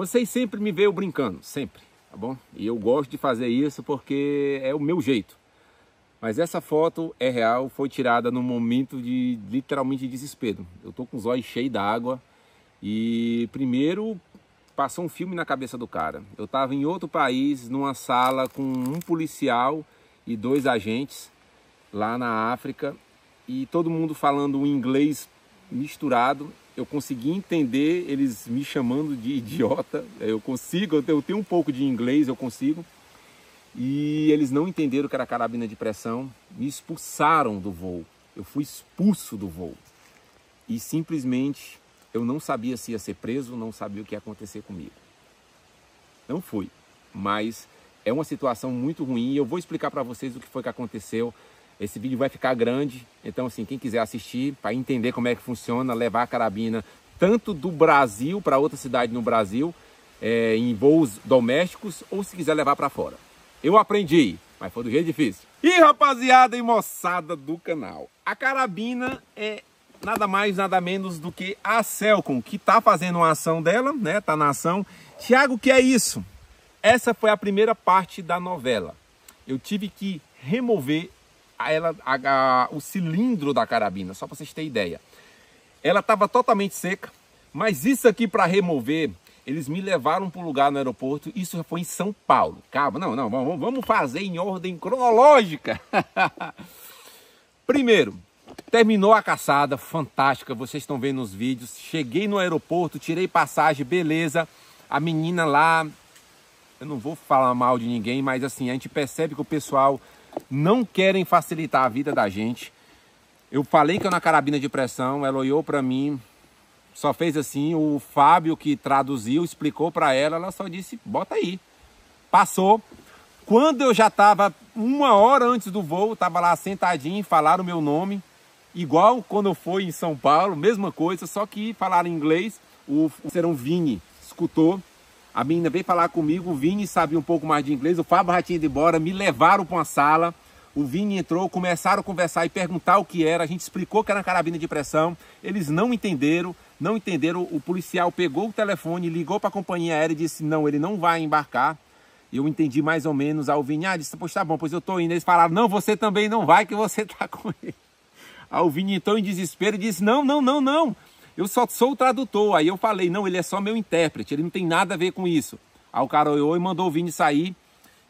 Vocês sempre me veem brincando, sempre, tá bom? E eu gosto de fazer isso porque é o meu jeito. Mas essa foto é real, foi tirada num momento de literalmente desespero. Eu tô com os olhos cheios d'água e primeiro passou um filme na cabeça do cara. Eu tava em outro país, numa sala com um policial e dois agentes lá na África e todo mundo falando um inglês misturado eu consegui entender eles me chamando de idiota. É, eu consigo, eu tenho um pouco de inglês, eu consigo. E eles não entenderam que era carabina de pressão, me expulsaram do voo. Eu fui expulso do voo. E simplesmente eu não sabia se ia ser preso, não sabia o que ia acontecer comigo. Não fui, mas é uma situação muito ruim e eu vou explicar para vocês o que foi que aconteceu esse vídeo vai ficar grande, então assim, quem quiser assistir para entender como é que funciona, levar a carabina tanto do Brasil para outra cidade no Brasil, é, em voos domésticos, ou se quiser levar para fora. Eu aprendi, mas foi do jeito difícil. E rapaziada e moçada do canal, a carabina é nada mais, nada menos do que a Celcom, que está fazendo uma ação dela, né? Tá na ação. Tiago, o que é isso? Essa foi a primeira parte da novela. Eu tive que remover ela, a, a, o cilindro da carabina, só para vocês terem ideia. Ela estava totalmente seca, mas isso aqui para remover, eles me levaram para um lugar no aeroporto, isso foi em São Paulo. Calma, não, não, vamos, vamos fazer em ordem cronológica. Primeiro, terminou a caçada, fantástica, vocês estão vendo os vídeos. Cheguei no aeroporto, tirei passagem, beleza. A menina lá, eu não vou falar mal de ninguém, mas assim, a gente percebe que o pessoal não querem facilitar a vida da gente. Eu falei que eu na carabina de pressão, ela olhou para mim, só fez assim, o Fábio que traduziu, explicou para ela, ela só disse, bota aí. Passou. Quando eu já estava uma hora antes do voo, estava lá sentadinho, falaram o meu nome, igual quando eu fui em São Paulo, mesma coisa, só que falaram em inglês, o Serão Vini escutou a menina veio falar comigo, o Vini sabia um pouco mais de inglês, o Fábio já tinha ido embora, me levaram para uma sala. O Vini entrou, começaram a conversar e perguntar o que era. A gente explicou que era carabina de pressão. Eles não entenderam, não entenderam. O policial pegou o telefone, ligou para a companhia aérea e disse: Não, ele não vai embarcar. Eu entendi mais ou menos. Aí o Vini ah, disse: Pois tá bom, pois eu tô indo. Eles falaram: Não, você também não vai, que você tá com ele. Aí o Vini entrou em desespero e disse: Não, não, não, não eu só sou o tradutor. Aí eu falei, não, ele é só meu intérprete, ele não tem nada a ver com isso. Aí o cara olhou e mandou o Vini sair.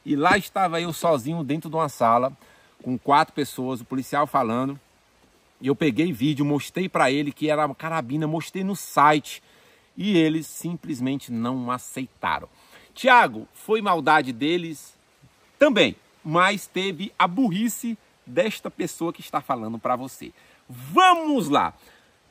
E lá estava eu sozinho dentro de uma sala, com quatro pessoas, o policial falando. E eu peguei vídeo, mostrei para ele que era uma carabina, mostrei no site. E eles simplesmente não aceitaram. Tiago, foi maldade deles também, mas teve a burrice desta pessoa que está falando para você. Vamos lá!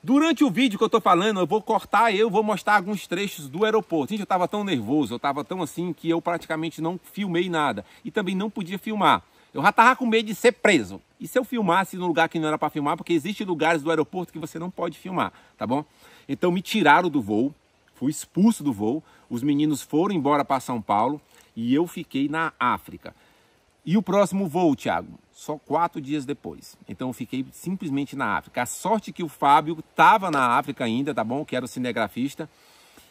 Durante o vídeo que eu estou falando, eu vou cortar e eu vou mostrar alguns trechos do aeroporto. Gente, eu estava tão nervoso, eu estava tão assim que eu praticamente não filmei nada. E também não podia filmar. Eu já tava com medo de ser preso. E se eu filmasse no lugar que não era para filmar, porque existem lugares do aeroporto que você não pode filmar, tá bom? Então me tiraram do voo, fui expulso do voo, os meninos foram embora para São Paulo e eu fiquei na África. E o próximo voo, Thiago? Só quatro dias depois. Então eu fiquei simplesmente na África. A sorte que o Fábio estava na África ainda, tá bom? Que era o cinegrafista.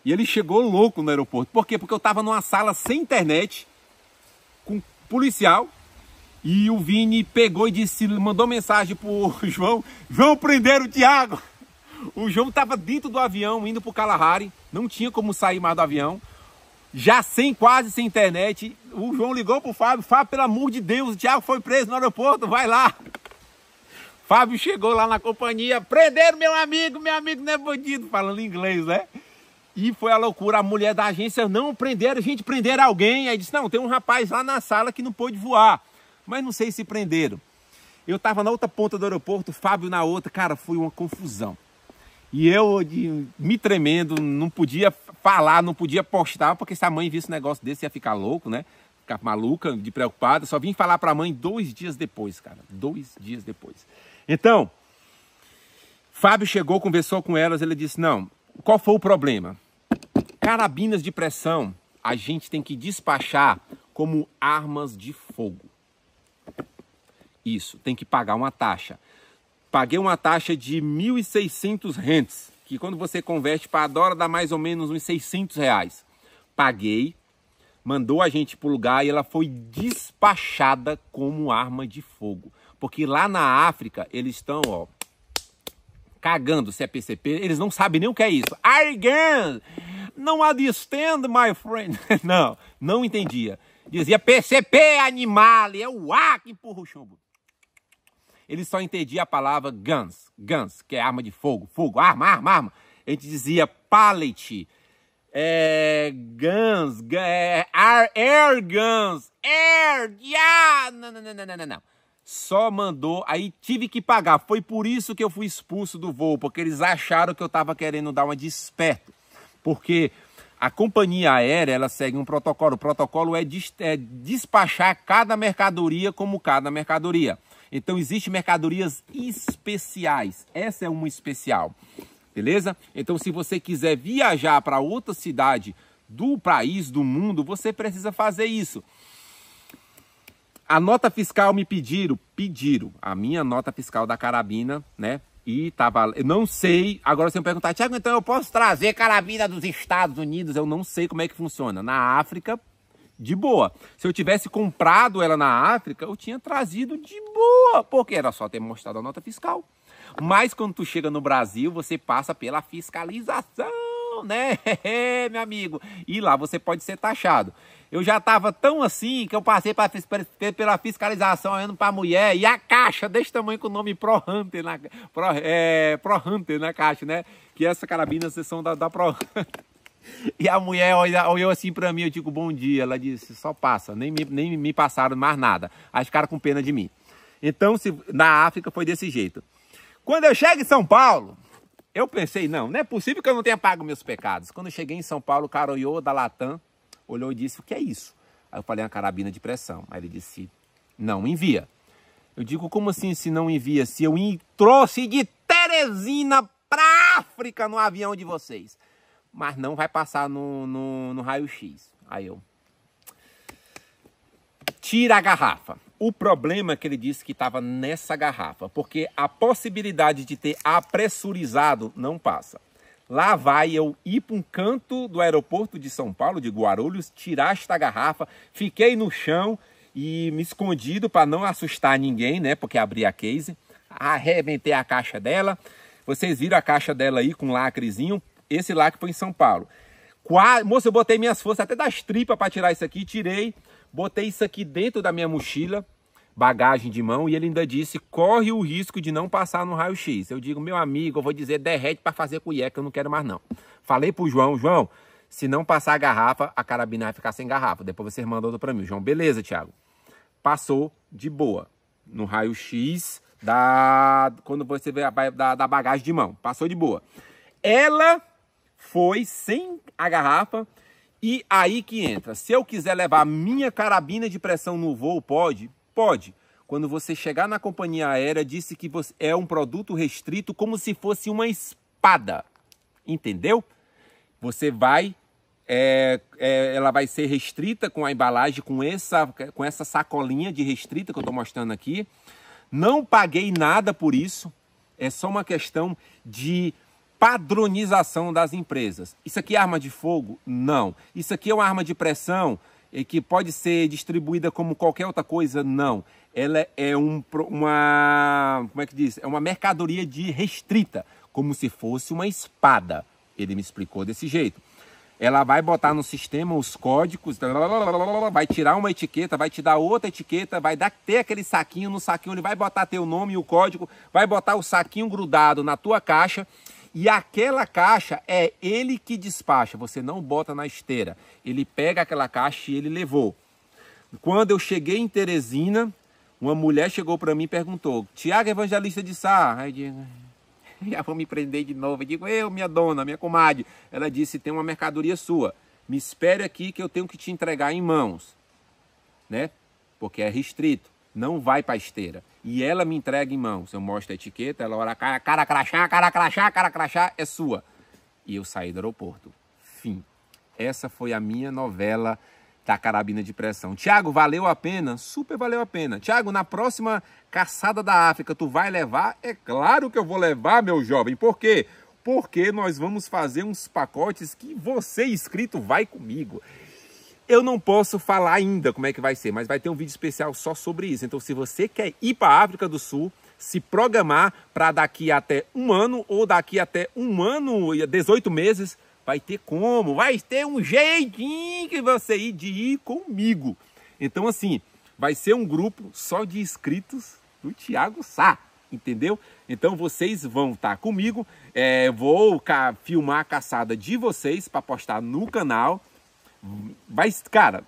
E ele chegou louco no aeroporto. Por quê? Porque eu estava numa sala sem internet, com policial. E o Vini pegou e disse, mandou mensagem pro João: João, prender o Thiago! O João estava dentro do avião, indo para o Kalahari. Não tinha como sair mais do avião já sem quase sem internet. O João ligou pro Fábio, Fábio, pelo amor de Deus, o Thiago foi preso no aeroporto, vai lá. Fábio chegou lá na companhia, prenderam meu amigo, meu amigo não é bandido, falando inglês, né? E foi a loucura, a mulher da agência não prenderam, a gente prenderam alguém. Aí disse, não, tem um rapaz lá na sala que não pôde voar, mas não sei se prenderam. Eu tava na outra ponta do aeroporto, Fábio na outra, cara, foi uma confusão. E eu de, me tremendo, não podia falar, não podia postar, porque se a mãe visse um negócio desse ia ficar louco, né? Ficar maluca, de preocupada. Só vim falar para a mãe dois dias depois, cara. Dois dias depois. Então, Fábio chegou, conversou com elas, ele disse: Não, qual foi o problema? Carabinas de pressão a gente tem que despachar como armas de fogo. Isso, tem que pagar uma taxa. Paguei uma taxa de 1.600 rentes, que quando você converte para a dólar dá mais ou menos uns 600 reais. Paguei, mandou a gente para o lugar e ela foi despachada como arma de fogo. Porque lá na África eles estão, ó, cagando se é PCP, eles não sabem nem o que é isso. Again! não understand, my friend. não, não entendia. Dizia PCP, animal, é o ar que empurra o chumbo ele só entendia a palavra guns, guns, que é arma de fogo, fogo, arma, arma, arma. A gente dizia pallet, é, guns, é, air, air guns, air, yeah, não, não, não, não, não, não. Só mandou, aí tive que pagar. Foi por isso que eu fui expulso do voo, porque eles acharam que eu estava querendo dar uma desperto. Porque a companhia aérea, ela segue um protocolo. O protocolo é, é despachar cada mercadoria como cada mercadoria. Então existem mercadorias especiais. Essa é uma especial. Beleza? Então se você quiser viajar para outra cidade do país, do mundo, você precisa fazer isso. A nota fiscal me pediram, pediram a minha nota fiscal da carabina, né? E tava, eu não sei. Agora você me perguntar, Tiago, então eu posso trazer carabina dos Estados Unidos? Eu não sei como é que funciona. Na África de boa. Se eu tivesse comprado ela na África, eu tinha trazido de boa, porque era só ter mostrado a nota fiscal. Mas quando tu chega no Brasil, você passa pela fiscalização, né, meu amigo? E lá você pode ser taxado. Eu já estava tão assim que eu passei pra, pela fiscalização olhando para a mulher e a caixa desse tamanho com o nome Hunter na, Pro, é, Pro Hunter na caixa, né? Que essas carabinas são da, da Hunter. E a mulher olhou assim para mim, eu digo, bom dia. Ela disse, só passa, nem me, nem me passaram mais nada. Aí ficaram com pena de mim. Então, se, na África foi desse jeito. Quando eu chego em São Paulo, eu pensei, não, não é possível que eu não tenha pago meus pecados. Quando eu cheguei em São Paulo, o cara olhou da Latam, olhou e disse, o que é isso? Aí eu falei, uma carabina de pressão. Aí ele disse, não, envia. Eu digo, como assim se não envia? Se eu trouxe de Teresina para África no avião de vocês mas não vai passar no, no, no raio-x. Aí eu. Tira a garrafa. O problema é que ele disse que estava nessa garrafa, porque a possibilidade de ter apressurizado não passa. Lá vai eu ir para um canto do aeroporto de São Paulo, de Guarulhos, tirar esta garrafa. Fiquei no chão e me escondido para não assustar ninguém, né? Porque abri a case, arrebentei a caixa dela. Vocês viram a caixa dela aí com lacrezinho. Esse lá que foi em São Paulo. Qua... Moço, eu botei minhas forças até das tripas para tirar isso aqui, tirei, botei isso aqui dentro da minha mochila, bagagem de mão, e ele ainda disse: corre o risco de não passar no raio-x. Eu digo, meu amigo, eu vou dizer, derrete para fazer cueca. eu não quero mais não. Falei pro João, João, se não passar a garrafa, a carabina vai ficar sem garrafa. Depois você mandou outra para mim. João, beleza, Thiago. Passou de boa. No raio-x da. Quando você vê a da, da bagagem de mão. Passou de boa. Ela foi sem a garrafa. E aí que entra. Se eu quiser levar minha carabina de pressão no voo, pode? Pode. Quando você chegar na companhia aérea, disse que é um produto restrito como se fosse uma espada. Entendeu? Você vai. É, é, ela vai ser restrita com a embalagem, com essa, com essa sacolinha de restrita que eu estou mostrando aqui. Não paguei nada por isso. É só uma questão de padronização das empresas. Isso aqui é arma de fogo? Não. Isso aqui é uma arma de pressão e que pode ser distribuída como qualquer outra coisa? Não. Ela é um, uma, como é que diz? É uma mercadoria de restrita, como se fosse uma espada. Ele me explicou desse jeito. Ela vai botar no sistema os códigos, vai tirar uma etiqueta, vai te dar outra etiqueta, vai dar ter aquele saquinho, no saquinho ele vai botar teu nome e o código, vai botar o saquinho grudado na tua caixa e aquela caixa é ele que despacha, você não bota na esteira. Ele pega aquela caixa e ele levou. Quando eu cheguei em Teresina, uma mulher chegou para mim e perguntou: Tiago Evangelista de Sá? Aí eu digo, já vou me prender de novo. Eu digo: Eu, minha dona, minha comadre. Ela disse: Tem uma mercadoria sua. Me espere aqui que eu tenho que te entregar em mãos. Né? Porque é restrito não vai para esteira. E ela me entrega em mãos. Eu mostro a etiqueta, ela ora cara, cara crachá, cara crachá, cara crachá, é sua. E eu saí do aeroporto. Fim. Essa foi a minha novela da carabina de pressão. Tiago, valeu a pena? Super valeu a pena. Tiago, na próxima caçada da África, tu vai levar? É claro que eu vou levar, meu jovem. Por quê? Porque nós vamos fazer uns pacotes que você, inscrito, vai comigo. Eu não posso falar ainda como é que vai ser, mas vai ter um vídeo especial só sobre isso. Então, se você quer ir para a África do Sul, se programar para daqui até um ano ou daqui até um ano e 18 meses, vai ter como, vai ter um jeitinho que você ir de ir comigo. Então, assim, vai ser um grupo só de inscritos do Tiago Sá, entendeu? Então, vocês vão estar tá comigo. É, vou filmar a caçada de vocês para postar no canal. Mas, cara,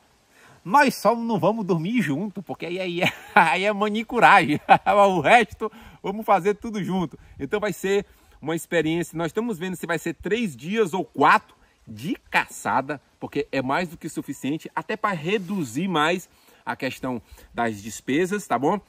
nós só não vamos dormir junto, porque aí, aí, é, aí é manicuragem. o resto, vamos fazer tudo junto. Então vai ser uma experiência. Nós estamos vendo se vai ser três dias ou quatro de caçada, porque é mais do que suficiente, até para reduzir mais a questão das despesas, tá bom?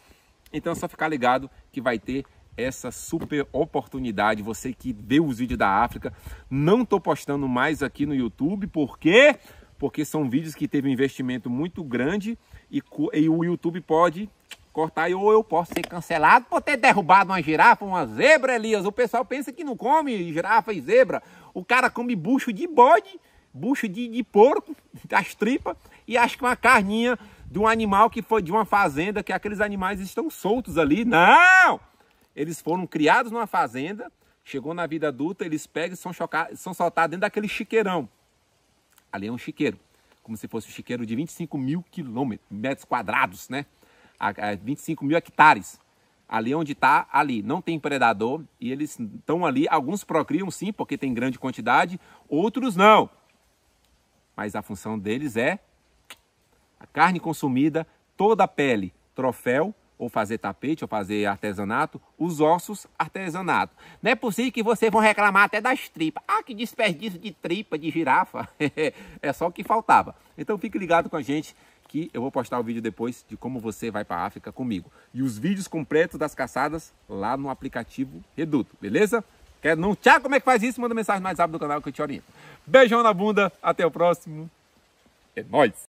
Então é só ficar ligado que vai ter essa super oportunidade. Você que vê os vídeos da África, não tô postando mais aqui no YouTube, porque... quê? porque são vídeos que teve um investimento muito grande e, e o YouTube pode cortar ou eu posso ser cancelado por ter derrubado uma girafa, uma zebra, Elias. O pessoal pensa que não come girafa e zebra. O cara come bucho de bode, bucho de, de porco, das tripas, e acho que é uma carninha de um animal que foi de uma fazenda, que aqueles animais estão soltos ali. Não! Eles foram criados numa fazenda, chegou na vida adulta, eles pegam e são, são soltados dentro daquele chiqueirão ali é um chiqueiro, como se fosse um chiqueiro de 25 mil quilômetros, metros quadrados, né? 25 mil hectares. Ali é onde está, ali não tem predador e eles estão ali. Alguns procriam sim, porque tem grande quantidade, outros não. Mas a função deles é a carne consumida, toda a pele, troféu ou fazer tapete, ou fazer artesanato, os ossos artesanato. Não é possível que vocês vão reclamar até das tripas. Ah, que desperdício de tripa, de girafa. é só o que faltava. Então fique ligado com a gente que eu vou postar o vídeo depois de como você vai para a África comigo. E os vídeos completos das caçadas lá no aplicativo Reduto, beleza? Quer não tchau como é que faz isso? Manda mensagem mais rápido do canal que eu te oriento. Beijão na bunda, até o próximo. É nóis!